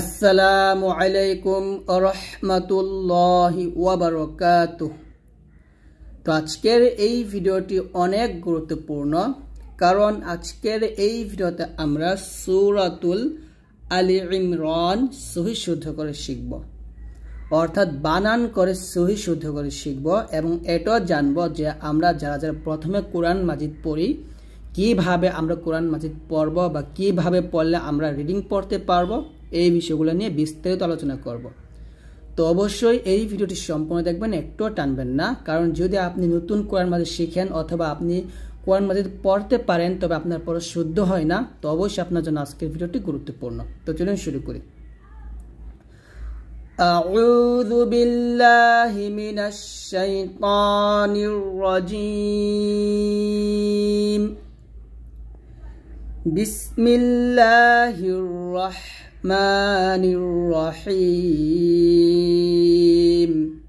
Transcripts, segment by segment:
আসসালামু আলাইকুম আরহামতুল্লাহি ওয়াবারকাত তো আজকের এই ভিডিওটি অনেক গুরুত্বপূর্ণ কারণ আজকের এই ভিডিওতে আমরা সুরাতুল আলি ইমরান সহি শুদ্ধ করে শিখব অর্থাৎ বানান করে সহি শুদ্ধ করে শিখব এবং এটাও জানব যে আমরা যারা যারা প্রথমে কোরআন মাজিদ পড়ি কিভাবে আমরা কোরআন মাজিদ পড়ব বা কিভাবে পড়লে আমরা রিডিং পড়তে পারবো এই বিষয়গুলো নিয়ে বিস্তারিত আলোচনা করব তো অবশ্যই এই ভিডিওটি সম্পূর্ণ দেখবেন একটুও টানবেন না কারণ যদি আপনি নতুন কোরআন মাজিদ শিখেন অথবা আপনি কোরআন মাজিদ পড়তে পারেন তবে আপনার পড়া শুদ্ধ হয় না তো অবশ্যই আপনার জন্য আজকের ভিডিওটি গুরুত্বপূর্ণ তো চলুন শুরু করি أعوذ بالله من الشيطان الرجيم بسم الله الرحمن الرحمن الرحيم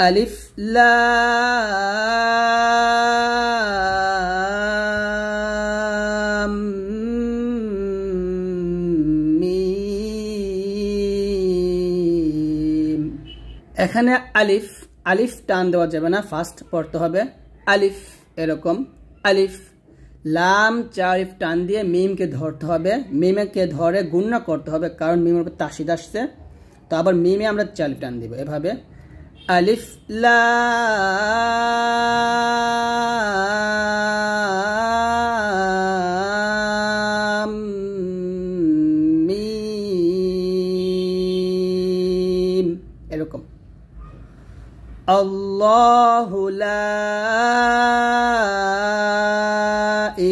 ألف لام এখানে আলিফ আলিফ টান দেওয়া যাবে না ফার্স্ট পড়তে হবে আলিফ এরকম আলিফ লাম চারিফ টান দিয়ে মিমকে ধরতে হবে মিমকে ধরে গুণনা করতে হবে কারণ মিমের উপর তাসিদ আসছে তো আবার মিমে আমরা চারিফ টান দিব এভাবে আলিফ মিম এরকম আল্লাহ লা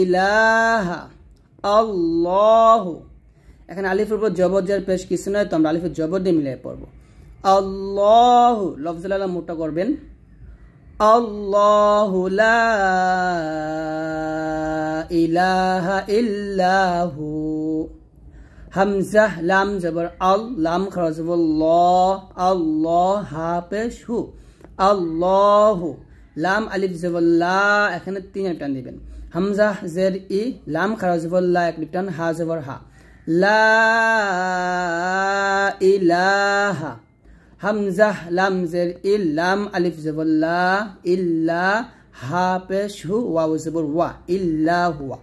ইলাহা আল্লাহ এখানে আলিফের উপর জবর যার পেশ কিছু নয় তো আমরা আলিফের জবর দিয়ে মিলিয়ে পড়বো আল্লাহ লফজুল আল্লাহ মোটা করবেন আল্লাহ ইলাহা ইল্লাহ হামজাহ লাম জবর আল লাম খরচ ল আল্লাহ হা পেশ হু আল্লাহ লাম আলিফ জবর লা এখানে তিন একটা দিবেন হামজা জের ই লাম খারাজবল্লা এক লিপটান হা জবর হা লা ইলাহা হামজা লাম জের ই লাম আলিফ জবল্লা ইল্লা হা পে হু ওয়া জবর ওয়া ইল্লা হুয়া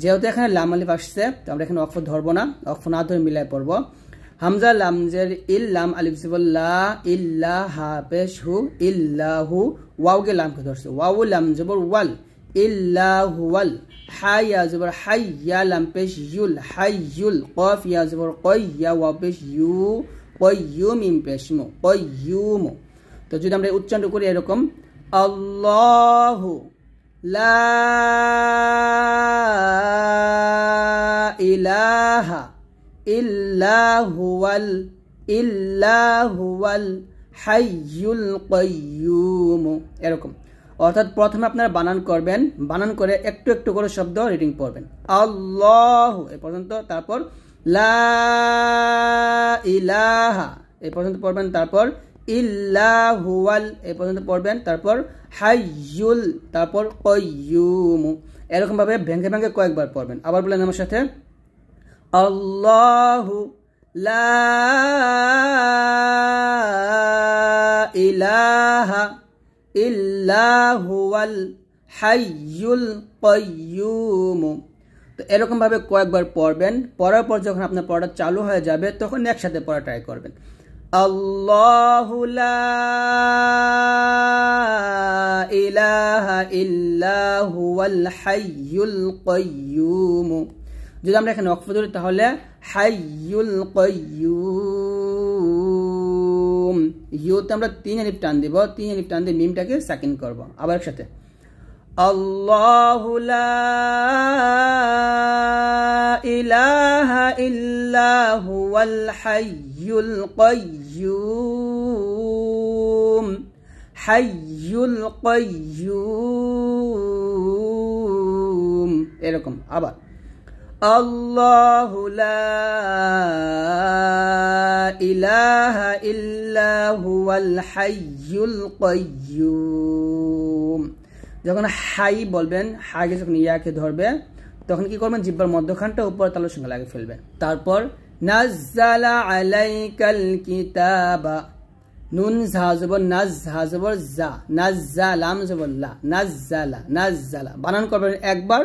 যেহেতু এখানে লাম আলিফ আসছে তো আমরা এখানে অক্ষর ধরবো না অক্ষ না ধরে মিলাই পড়বো হামজা লাম জের ইল লাম আলিফ জবল্লা ইল্লা হা পেশ হু ইল্লাহু হু ওয়াউকে লামকে ধরছে ওয়াউ লাম জবর ওয়াল إلا هو الحي يا زبر حي لم بيش يل حي قاف يا زبر قي بش يو قيوم بشمو مو قيوم তো যদি আমরা উচ্চারণ করি এরকম আল্লাহ লা ইলাহা إلا هو ইল্লা হুয়াল হাইয়ুল কাইয়্যুম এরকম অর্থাৎ প্রথমে আপনারা বানান করবেন বানান করে একটু একটু করে শব্দ রিডিং পড়বেন আল্লাহ এ পর্যন্ত তারপর লা ইলাহা এ পর্যন্ত পড়বেন তারপর ইল্লাহুয়াল এ পর্যন্ত পড়বেন তারপর হাইয়ুল তারপর কয়ুমু এরকমভাবে ভেঙ্গে ভেঙ্গে কয়েকবার পড়বেন আবার বলেন আমার সাথে আল্লাহু লা ইলাহা ইল্লা হুয়াল হাইয়ুল কয়ুম তো এরকমভাবে কয়েকবার পড়বেন পড়ার পর যখন আপনার পড়াটা চালু হয়ে যাবে তখন একসাথে পড়া ট্রাই করবেন যদি আমরা এখানে অক্ষ ধরি তাহলে হাইয়ুল কয়ুম মিম ইউতে আমরা তিন আলিফ টান দিব তিন আলিফ টান দিয়ে মিমটাকে সাকিন করব আবার একসাথে আল্লাহ লা ইলাহা ইল্লা এরকম আবার الله لا إله إلا هو الحي القيوم যখন হাই বলবেন হাইকে যখন ইয়াকে ধরবে তখন কি করবেন জিব্বার মধ্যখানটা উপর তালের সঙ্গে লাগিয়ে ফেলবেন তারপর নাজ্জালা আলাইকাল কিতাবা নুন হাজবর নাজ হাজবর জা নাজ্জা লাম জবর লা নাজ্জালা নাজ্জালা বানান করবেন একবার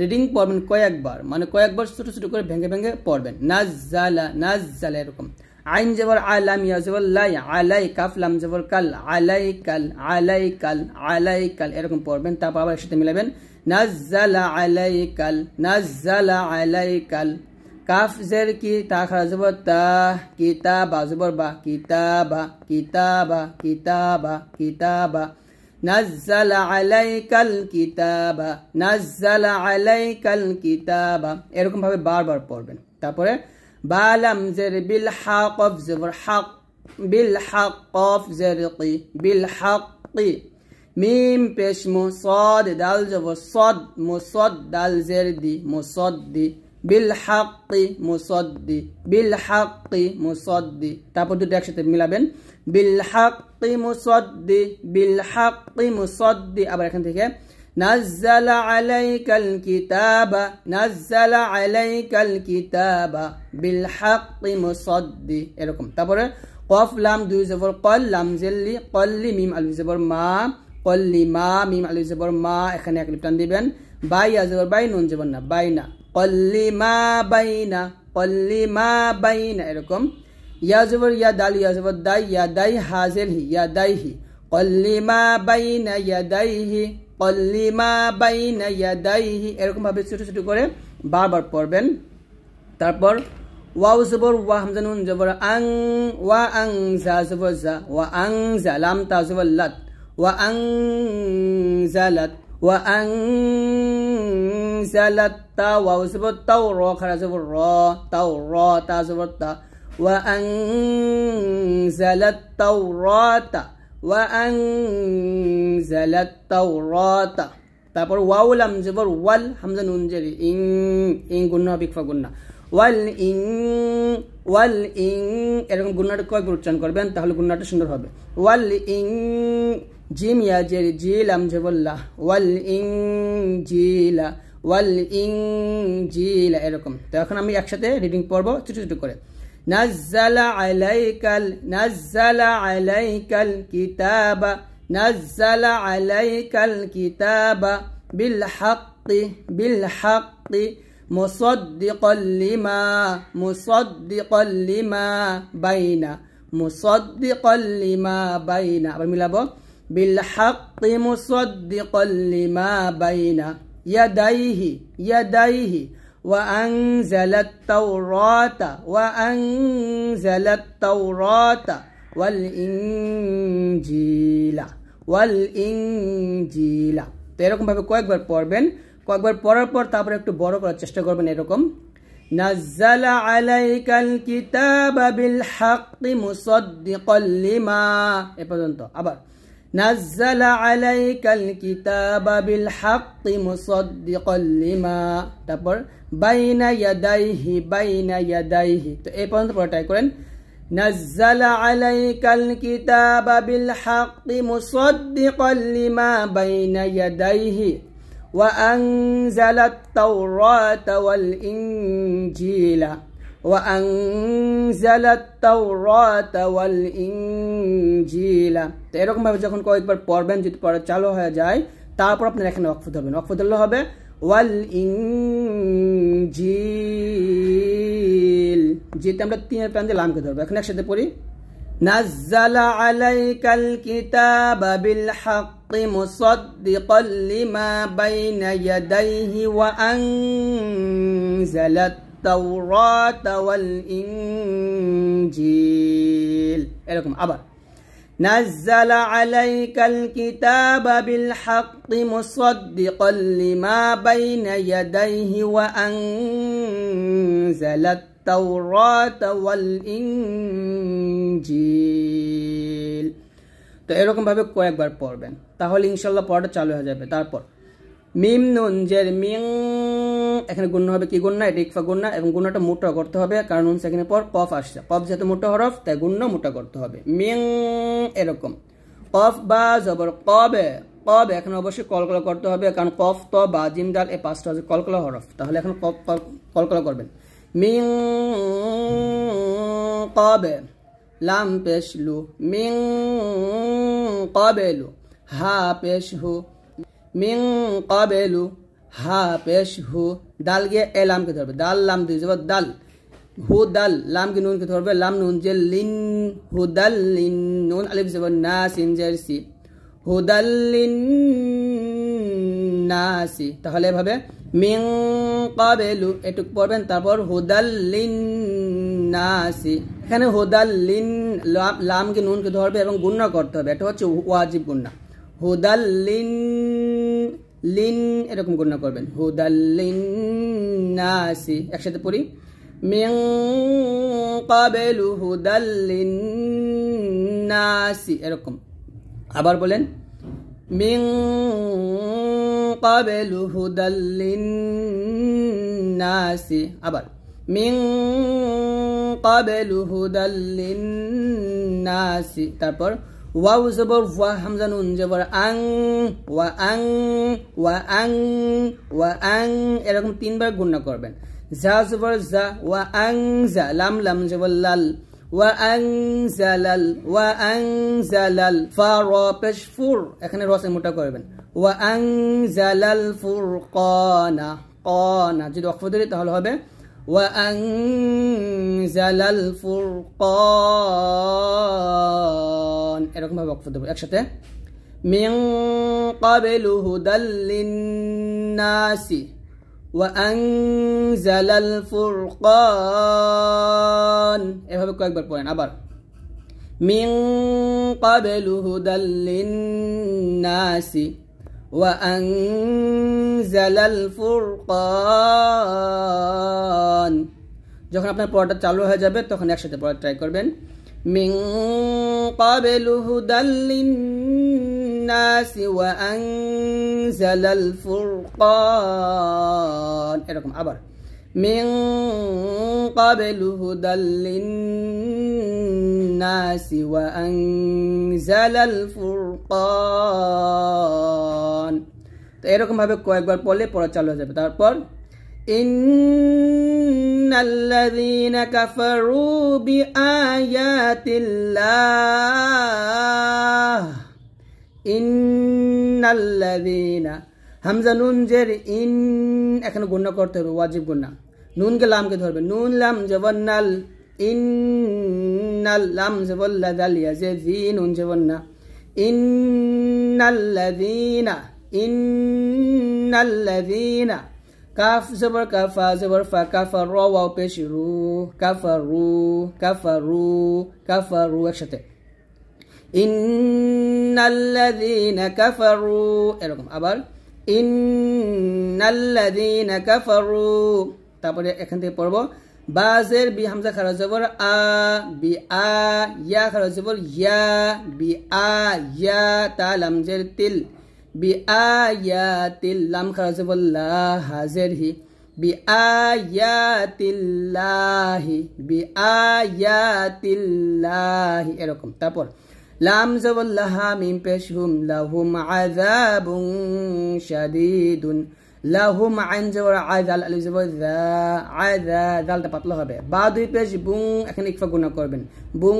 রিডিং পড়বেন কয়েকবার মানে কয়েকবার ছোটো ছোটো করে ভেঙে ভেঙে পড়বেন নাজ জালা নাজ এরকম আইন জবর আলাম ইয়া জবর লাই আলাই কাফলাম জবর কাল আলাই কাল আলাই কাল আলাই কাল এরকম পড়বেন তারপর আবার একসাথে মিলাবেন নাজ্জালা আলাই কাল নাজ্জালা আলাই কাল কাফ জের কি তা খাজব তা কিতাবা জবর বা কিতাবা কিতাবা কিতাবা কিতাবা نزل عليك الكتاب نزل عليك الكتاب এরকম ভাবে বারবার পড়বেন তারপরে বালাম জের বিল হাকফ জবর হাক বিল হাকফ জেরকি বিল হাকি মিম পেশ মুসাদ দাল জবর সদ মুসাদ দাল জেরদি মুসাদ্দি বিল হাকি মুসাদ্দি বিল হাকি মুসাদ্দি তারপর দুটো একসাথে মিলাবেন بالحق مصدق بالحق مصدق আবার এখান থেকে نزل عليك الكتاب نزل عليك الكتاب بالحق مصدق এরকম তারপরে قف لام দুই জবর قل লাম জেল্লি قلলি মিম আলু জবর মা قلলি মা মিম আলু জবর মা এখানে এক লিপটান দিবেন বাই আজবর বাই নুন জবর না বাই না قلলি মা বাইনা قلলি মা বাইনা এরকম يزور يا دال يزور داي يا داي هازل هي يا داي هي قل ما بين يداي هي قل لي ما بين يداي هي এরকম ভাবে ছোট ছোট করে বারবার পড়বেন তারপর ওয়াও জবর ওয়া হামজা নুন জবর আং ওয়া আং জা জবর জা ওয়া আং জা লাম তা জবর লাত ওয়া আং জা লাত ওয়া আং জা লাত তা ওয়াও জবর তাও র খারা জবর র তাও র তা জবর তা وأنزل التوراة وأنزل التوراة তারপর ওয়াউল আমজবর ওয়াল হামজা নুন জেরি ইং ইং গুন্না বিকফা গুন্না ওয়াল ইং ওয়াল ইং এরকম গুন্নাটা কয়েকবার উচ্চারণ করবেন তাহলে গুন্নাটা সুন্দর হবে ওয়াল ইং জিম ইয়া জেরি জিল আমজবল্লাহ ওয়াল ইং জিলা ওয়াল ইং জিলা এরকম তো এখন আমি একসাথে রিডিং পড়বো ছোটো ছোটো করে نزل عليك نزل عليك الكتاب نزل عليك الكتاب بالحق بالحق مصدقا لما مصدقا لما بين مصدقا لما بين بالحق مصدقا لما بين يديه يديه وأنزل التوراة وأنزل التوراة والإنجيل والإنجيل তো এরকমভাবে কয়েকবার পড়বেন কয়েকবার পড়ার পর তারপরে একটু বড় করার চেষ্টা করবেন এরকম نزل عليك الكتاب بالحق مصدقا لما এ পর্যন্ত আবার نزل عليك الكتاب بالحق مصدقا لما تبر بين يديه بين يديه نزل عليك الكتاب بالحق مصدقا لما بين يديه وأنزل التوراة والإنجيل এরকম এরকমভাবে যখন কয়েকবার পড়বেন যদি পড়া চালু হয়ে যায় তারপর আপনার এখানে অক্ষ ধরবেন অক্ষ ধরলে হবে ওয়াল ইংজিল যেতে আমরা তিনের প্রান্তে লামকে ধরবো এখন একসাথে পড়ি نزل عليك الكتاب بالحق مصدقا لما بين يديه وأنزل والتوراة والإنجيل এরকম আবার نزل عليك الكتاب بالحق مصدقا لما بين يديه وأنزل التوراة والإنجيل তো এরকমভাবে কয়েকবার পড়বেন তাহলে ইনশাল্লাহ পড়াটা চালু হয়ে যাবে তারপর মিম নুন জের মিং এখানে গণ্য হবে কি গণ্য এটা ইকফা গণ্য এবং গণ্যটা মোটা করতে হবে কারণ হচ্ছে এখানে পর কফ আসছে কফ যেহেতু মোটা হরফ তাই গণ্য মোটা করতে হবে মিং এরকম কফ বা জবর কবে কব এখন অবশ্যই কলকলা করতে হবে কারণ কফ ত বা জিম ডাল এ পাঁচটা হচ্ছে কলকলা হরফ তাহলে এখন কফ কলকলা করবেন মিং কবে লাম পেশ লু মিং লু হা পেশ হু মিং লু হা পেশ হু দাল গিয়ে এ লামকে ধরবে দাল লাম দিয়ে জবাব দাল হো দাল লাম কি নুনকে ধরবে লাম নুন যে লিন হো দাল লিন নুন আলিফ জবাব না সিন জার্সি হো দাল লিন না সি তাহলে এভাবে মিং কাবেলু এটুক পড়বেন তারপর হোদাল লিন না সি এখানে হোদাল লিন লাম কি নুনকে ধরবে এবং গুণনা করতে হবে এটা হচ্ছে ওয়াজিব গুণ্য হোদাল লিন লিন এরকম গণ্য করবেন হুদাল্লিন নাসি একসাথে পড়ি মিং কাবেলু হুদাল্লিনাসি নাসি এরকম আবার বলেন মিং কাবেলু হুদাল্লিনাসি নাসি আবার মিং কাবেলু হুদাল্লিনাসি নাসি তারপর ওয়াউ জবর ওয়া হামজা নুন জবর আং ওয়া আং ওয়া আং ওয়া আং এরকম তিনবার গুণনা করবেন জা জবর জা ওয়া আং জা লাম লাম জবর লাল ওয়া ওয়া আং আং লাল ওয়াংজালাল লাল ফা র পেশ ফুর এখানে রসে মোটা করবেন ওয়া আং জা লাল ফুর কনা কনা যদি অক্ষ তাহলে হবে وأنزل الفرقان إيه ওয়াকফ من قبل هدى للناس وأنزل الفرقان إيه من قبل هدى للناس وأنزل الفرقان যখন আপনার পড়াটা চালু হয়ে যাবে তখন একসাথে পড়া ট্রাই করবেন মিং قبل هدى للناس وأنزل الفرقان এরকম আবার من قبل هدى للناس وأنزل الفرقان তো এরকমভাবে কয়েকবার পড়লে পড়া চালু হয়ে যাবে তারপর إن الذين كفروا بآيات الله إن الذين হামজা নুন জের ইন এখানে গুণা করতে হবে ওয়াজিব গুণা নুনকে লামকে ধরবে নুন লাম জবন্নাল ইন্নাল লাম জবল্লা দালিয়া যে জি নুন জবন্না ইন্নাল্লাযীনা ইন্নাল্লাযীনা কাফ জবর কাফা জবর ফা কাফার র ওয়াও পেশ রু কাফারু কাফারু কাফারু একসাথে ইন্নাল্লাযীনা কাফারু এরকম আবার ইন্নাল্লাযীনা কাফারু তারপরে এখান থেকে পড়বো বাজের বি হামজা খারাজ জবর আ be a yeah yeah B আয়া তা লামজের তিল বি আয়া তিল লাম খারাজ জবর হাজের he be a তিল্লাহি be a তিল্লাহি এরকম তারপর লাম জবর লাহা মিম পেশ হুম লাহুম আযাবুন শাদীদুন লাহুম আইন জবর আজ আল আলিফ জবর দা আয়দা জালটা পাতলা হবে বা দুই পেশ বুং এখানে ইকফা গুণা করবেন বুং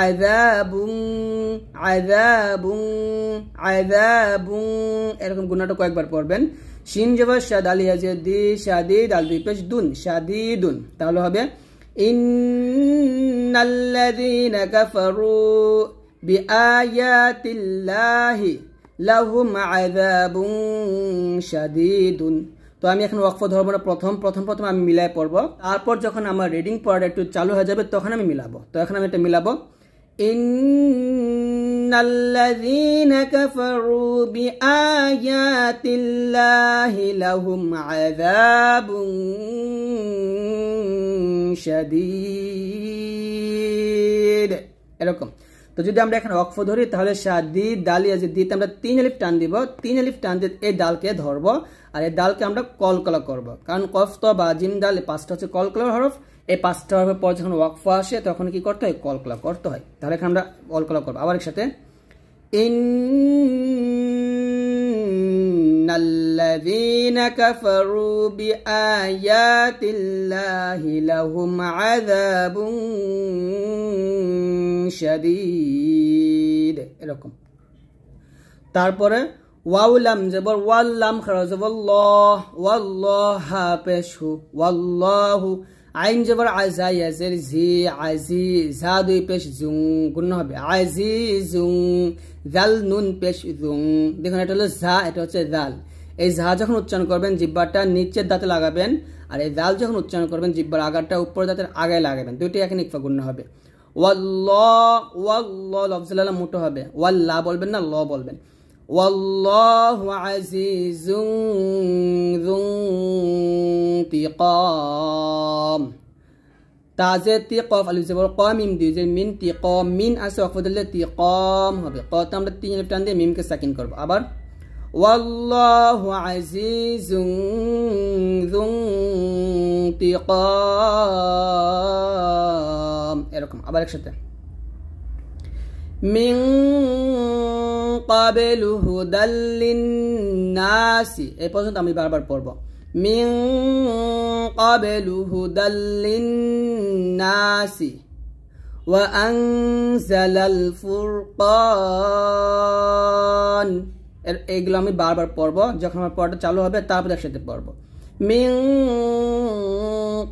আয়দা বুং আয়দা বুং আয়দা বুং এরকম গুণাটা কয়েকবার পড়বেন শিন জবর শাদ আলি আজেদি শাদি দাল দুই পেশ দুন শাদি দুন তাহলে হবে ইন্নাল্লাযীনা কাফারু বিআয়াতিল্লাহি লাহুম আযাবুন শাদীদুন তো আমি এখন ওয়াকফ ধরবো না প্রথম প্রথম প্রথম আমি মিলাই পড়ব তারপর যখন আমার রিডিং পড়া একটু চালু হয়ে যাবে তখন আমি মিলাবো তো এখন আমি এটা মিলাবো إن الذين كفروا بآيات الله لهم এরকম তো যদি আমরা এখানে অক্ষ ধরি তাহলে সাদি দালিয়া যে দিতে আমরা তিন এলিফ টান দিব তিন এলিফ টান দিয়ে এই ডালকে ধরব আর এই ডালকে আমরা কলকলা করব কারণ কফত বা জিম ডাল এই পাঁচটা হচ্ছে কলকলার হরফ এই পাঁচটা হরফের পর যখন অক্ষ আসে তখন কি করতে হয় কলকলা করতে হয় তাহলে এখানে আমরা কলকলা করবো আবার একসাথে ইন إن الذين كفروا بآيات الله لهم عذاب شديد এরকম তারপরে ওয়াউলাম জবর ওয়াল্লাম খরা জবর ল ওয়াল্লাহ পেশু ওয়াল্লাহু আইন জবর আজাই আজের জি আজি ঝা দুই পেশ জুং গুণ হবে আজি জুং জাল নুন পেশ জুং দেখুন এটা হলো ঝা এটা হচ্ছে জাল এই ঝা যখন উচ্চারণ করবেন জিব্বাটা নিচের দাঁতে লাগাবেন আর এই জাল যখন উচ্চারণ করবেন জিব্বার আগারটা উপর দাঁতের আগায় লাগাবেন দুইটি এখানে নিকফা গুণ হবে ওয়াল্ল ওয়াল্ল লফজাল মোটো হবে ওয়াল্লা বলবেন না ল বলবেন والله عزيز ذو انتقام تعزيز تقاف الف زبر قام دي زي من تقام من আছে ওয়াকফ দিলে তিকাম হবে কত আমরা তিন আলিফ টান দিয়ে মিমকে সাকিন করব والله عزيز ذو انتقام এরকম আবার একসাথে من ক্বাবলু হুদাল্লিন নাসি এই পর্যন্ত আমি বারবার পড়ব মিং ক্বাবলু হুদাল্লিন নাসি وأنزل الفرقان এগুলো আমি বারবার পড়ব যখন আমার পড়াটা চালু হবে তারপর একসাথে পড়বো من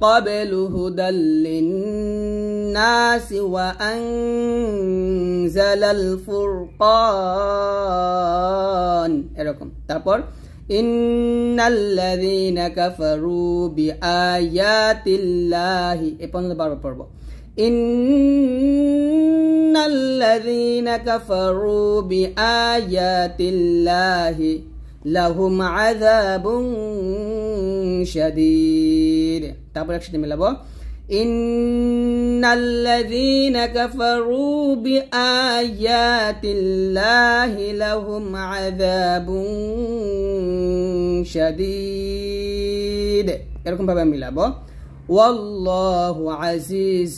قبل هدى للناس وأنزل الفرقان إيه إن الذين كفروا بآيات الله إيه إن الذين كفروا بآيات الله লাহুম আযাবুন শাদীদ তারপর একসাথে মেলাবো إن الذين كفروا بآيات الله لهم عذاب شديد এরকম بابا মিলাবো والله عزيز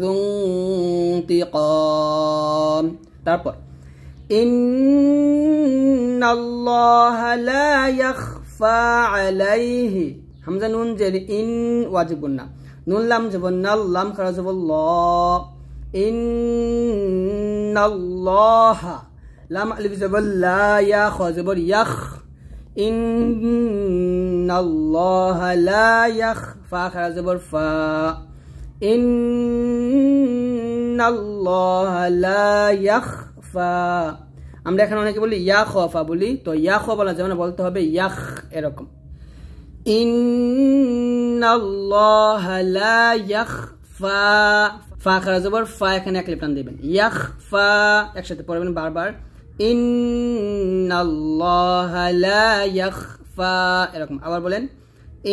ذو انتقام তারপর إن الله لا يخفى عليه حمزة نون جل إن واجبنا نون لام جبنا لام خرج الله إن الله لام ألف جبل لا يا خازبر يخ إن الله لا يخفى خرج فا إن الله لا يخفى খফা আমরা এখানে অনেকে বলি ইয়া খফা বলি তো ইয়া খ বলা যাবে না বলতে হবে ইয়াখ এরকম ফা ফা এখানে দিবেন ইয়াখ ফা বারবার এরকম আবার বলেন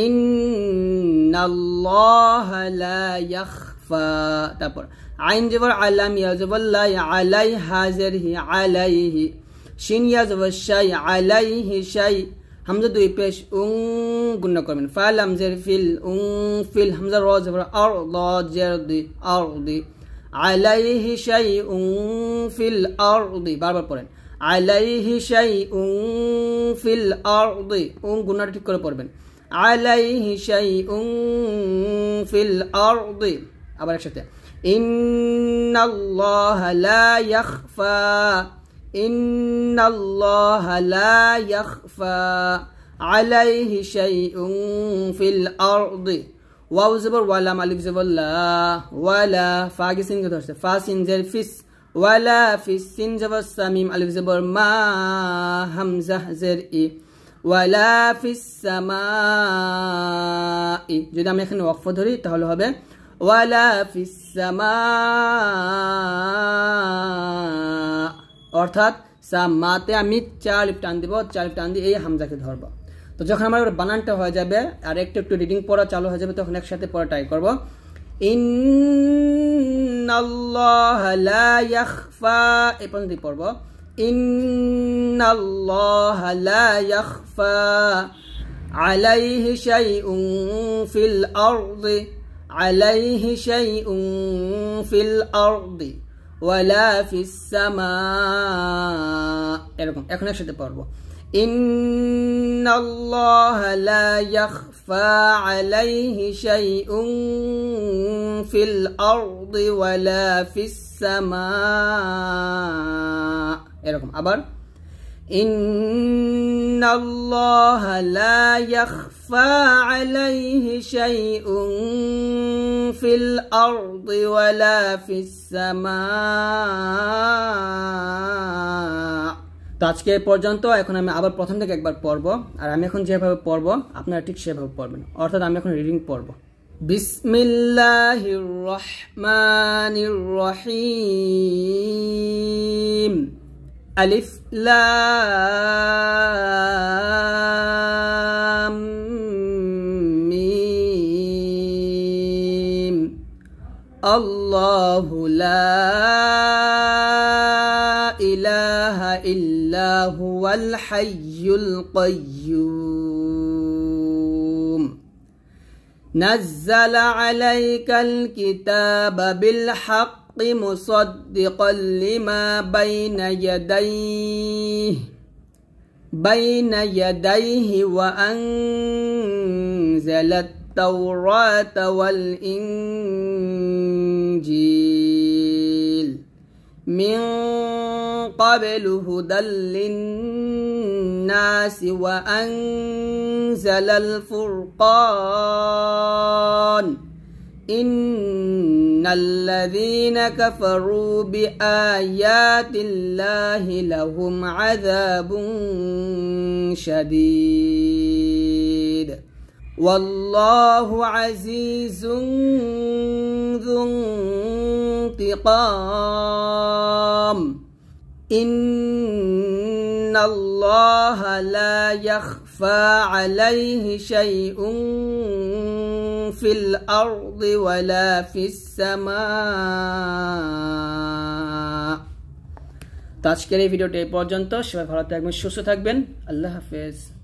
ইন্নাল্লাহ লা তারপর আইন জবর আলাম ইয়াজবল্লা আলাই হাজের হি আলাইহি শিন ইয়াজবর শাই আলাইহি শাই হামজা দুই পেশ উং গুণা করবেন ফাল জের ফিল উং ফিল হামজা র জবর আর ল জের দুই আর দুই আলাইহি শাই উং ফিল আর দুই বারবার পড়েন আলাইহি শাই উং ফিল আর দুই উং গুণাটা ঠিক করে পড়বেন عليه ফিল আর الأرض আবার একসাথে ইন্নাল্লাহা লা ইয়াখফা ইন্নাল্লাহা লা ইয়াখফা আলাইহি ফিল আরদি ওয়াও জবর ওয়ালা মালিক লা ওয়ালা ফাগে সিন কে ধরছে ফা সিন জের ফিস ওয়ালা ফিস সিন জবর সামিম আলিফ জবর মা ই যদি আমি এখানে ওয়াকফ ধরি তাহলে হবে ওয়ালা ফিসামা অর্থাৎ সামাতে আমি চার লিপ টান দিব চার লিপ টান দিয়ে এই হামজাকে ধরব তো যখন আমার বানানটা হয়ে যাবে আর একটু একটু রিডিং পড়া চালু হয়ে যাবে তখন একসাথে পড়া ট্রাই করবো এই পর্যন্ত পড়ব আলাইহি শাইউন ফিল আরদি عليه شيء في الأرض ولا في السماء إيه إيه إن الله لا يخفى عليه شيء في الأرض ولا في السماء إيه إن الله لا يخفى يخفى عليه شيء في الأرض ولا في السماء তো আজকে এ পর্যন্ত এখন আমি আবার প্রথম থেকে একবার পড়ব আর আমি এখন যেভাবে পড়ব আপনারা ঠিক সেভাবে পড়বেন অর্থাৎ আমি এখন রিডিং পড়ব বিসমিল্লাহ রহমানির রহিম ألف لام ميم الله لا إله إلا هو الحي القيوم نزل عليك الكتاب بالحق الحق مصدقا لما بين يديه بين يديه وأنزل التوراة والإنجيل من قبل هدى للناس وأنزل الفرقان إن الذين كفروا بآيات الله لهم عذاب شديد والله عزيز ذو انتقام إن الله لا يخفى يخفى شيء في الأرض ولا في السماء তো আজকের এই ভিডিওটি এই পর্যন্ত সবাই ভালো থাকবেন সুস্থ থাকবেন আল্লাহ হাফেজ